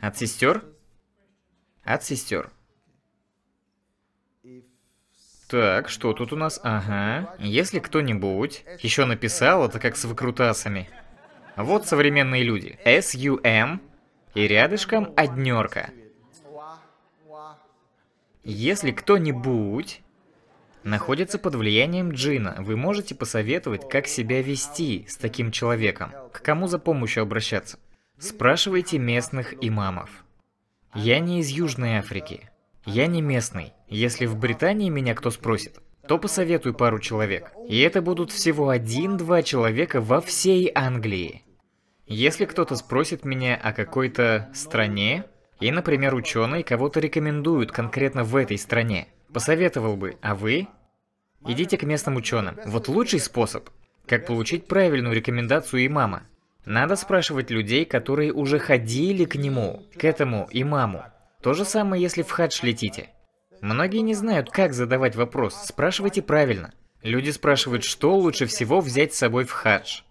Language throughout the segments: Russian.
От сестер? От сестер. Так, что тут у нас? Ага. Если кто-нибудь еще написал, это как с выкрутасами. Вот современные люди. S-U-M и рядышком однерка. Если кто-нибудь находится под влиянием джина, вы можете посоветовать, как себя вести с таким человеком, к кому за помощью обращаться. Спрашивайте местных имамов. Я не из Южной Африки. Я не местный. Если в Британии меня кто спросит, то посоветую пару человек. И это будут всего один-два человека во всей Англии. Если кто-то спросит меня о какой-то стране, и, например, ученый кого-то рекомендует конкретно в этой стране, посоветовал бы, а вы? Идите к местным ученым. Вот лучший способ, как получить правильную рекомендацию имама. Надо спрашивать людей, которые уже ходили к нему, к этому имаму. То же самое, если в хадж летите. Многие не знают, как задавать вопрос, спрашивайте правильно. Люди спрашивают, что лучше всего взять с собой в хадж.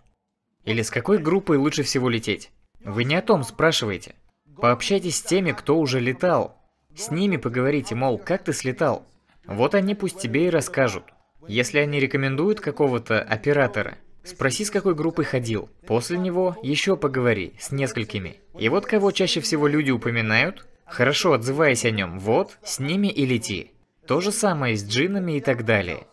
Или с какой группой лучше всего лететь. Вы не о том спрашиваете. Пообщайтесь с теми, кто уже летал. С ними поговорите, мол, как ты слетал. Вот они пусть тебе и расскажут. Если они рекомендуют какого-то оператора, Спроси, с какой группой ходил. После него еще поговори с несколькими. И вот кого чаще всего люди упоминают? Хорошо отзываясь о нем, вот, с ними и лети. То же самое с джинами и так далее.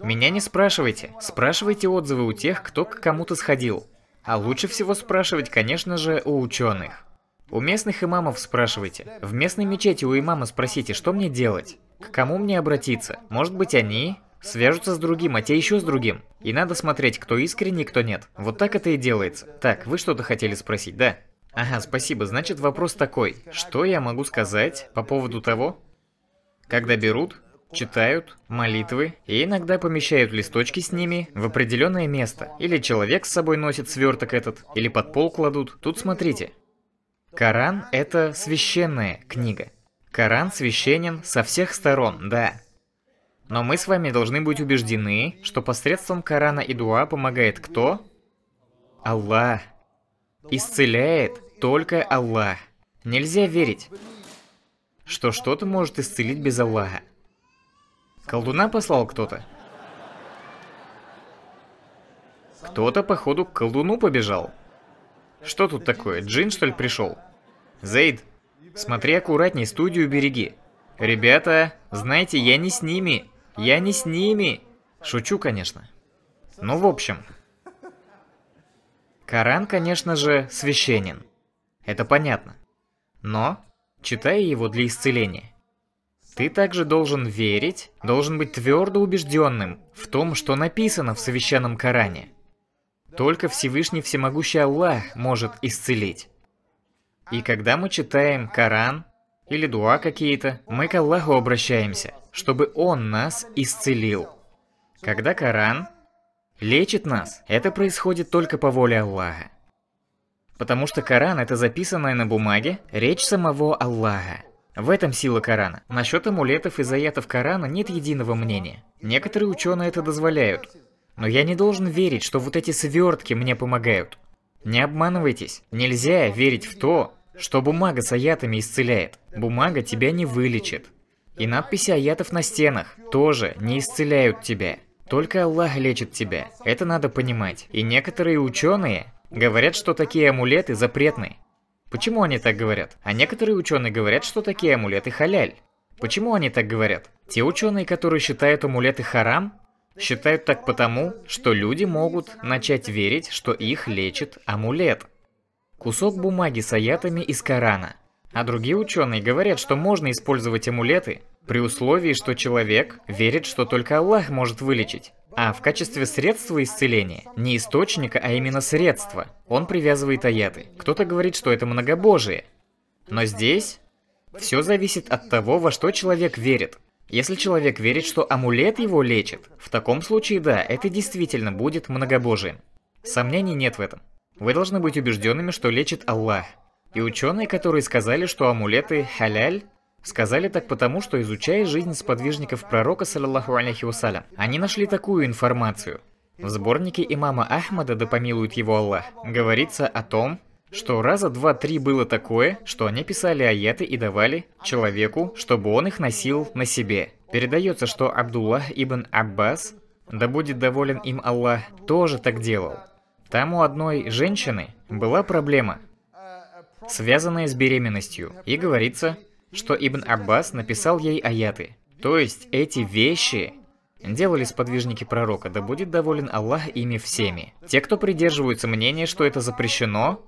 Меня не спрашивайте, спрашивайте отзывы у тех, кто к кому-то сходил. А лучше всего спрашивать, конечно же, у ученых. У местных имамов спрашивайте. В местной мечети у имама спросите, что мне делать? К кому мне обратиться? Может быть, они Свяжутся с другим, а те еще с другим. И надо смотреть, кто искренний, кто нет. Вот так это и делается. Так, вы что-то хотели спросить, да? Ага, спасибо. Значит, вопрос такой. Что я могу сказать по поводу того, когда берут, читают молитвы и иногда помещают листочки с ними в определенное место. Или человек с собой носит сверток этот, или под пол кладут. Тут смотрите. Коран – это священная книга. Коран священен со всех сторон, да. Но мы с вами должны быть убеждены, что посредством Корана и Дуа помогает кто? Аллах. Исцеляет только Аллах. Нельзя верить, что что-то может исцелить без Аллаха. Колдуна послал кто-то. Кто-то, походу, к колдуну побежал. Что тут такое, джин, что ли, пришел? Зейд, смотри аккуратней, студию береги. Ребята, знаете, я не с ними. Я не с ними. Шучу, конечно. Ну, в общем. Коран, конечно же, священен. Это понятно. Но, читая его для исцеления, ты также должен верить, должен быть твердо убежденным в том, что написано в священном Коране. Только Всевышний Всемогущий Аллах может исцелить. И когда мы читаем Коран или дуа какие-то, мы к Аллаху обращаемся чтобы Он нас исцелил. Когда Коран лечит нас, это происходит только по воле Аллаха. Потому что Коран – это записанная на бумаге речь самого Аллаха. В этом сила Корана. Насчет амулетов и заятов Корана нет единого мнения. Некоторые ученые это дозволяют. Но я не должен верить, что вот эти свертки мне помогают. Не обманывайтесь. Нельзя верить в то, что бумага с аятами исцеляет. Бумага тебя не вылечит. И надписи аятов на стенах тоже не исцеляют тебя. Только Аллах лечит тебя. Это надо понимать. И некоторые ученые говорят, что такие амулеты запретны. Почему они так говорят? А некоторые ученые говорят, что такие амулеты халяль. Почему они так говорят? Те ученые, которые считают амулеты харам, считают так потому, что люди могут начать верить, что их лечит амулет. Кусок бумаги с аятами из Корана. А другие ученые говорят, что можно использовать амулеты при условии, что человек верит, что только Аллах может вылечить. А в качестве средства исцеления, не источника, а именно средства, он привязывает аяты. Кто-то говорит, что это многобожие. Но здесь все зависит от того, во что человек верит. Если человек верит, что амулет его лечит, в таком случае да, это действительно будет многобожием. Сомнений нет в этом. Вы должны быть убежденными, что лечит Аллах. И ученые, которые сказали, что амулеты халяль, Сказали так потому, что изучая жизнь сподвижников пророка, саллаху алейхи вассалям, они нашли такую информацию. В сборнике имама Ахмада, да помилует его Аллах, говорится о том, что раза два-три было такое, что они писали аяты и давали человеку, чтобы он их носил на себе. Передается, что Абдуллах ибн Аббас, да будет доволен им Аллах, тоже так делал. Там у одной женщины была проблема, связанная с беременностью, и говорится, что Ибн Аббас написал ей аяты. То есть эти вещи делали сподвижники пророка, да будет доволен Аллах ими всеми. Те, кто придерживаются мнения, что это запрещено,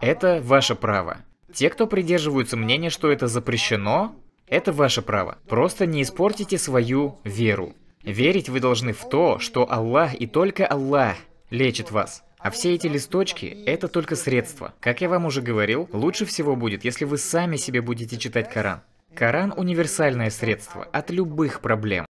это ваше право. Те, кто придерживаются мнения, что это запрещено, это ваше право. Просто не испортите свою веру. Верить вы должны в то, что Аллах и только Аллах лечит вас. А все эти листочки – это только средства. Как я вам уже говорил, лучше всего будет, если вы сами себе будете читать Коран. Коран – универсальное средство от любых проблем.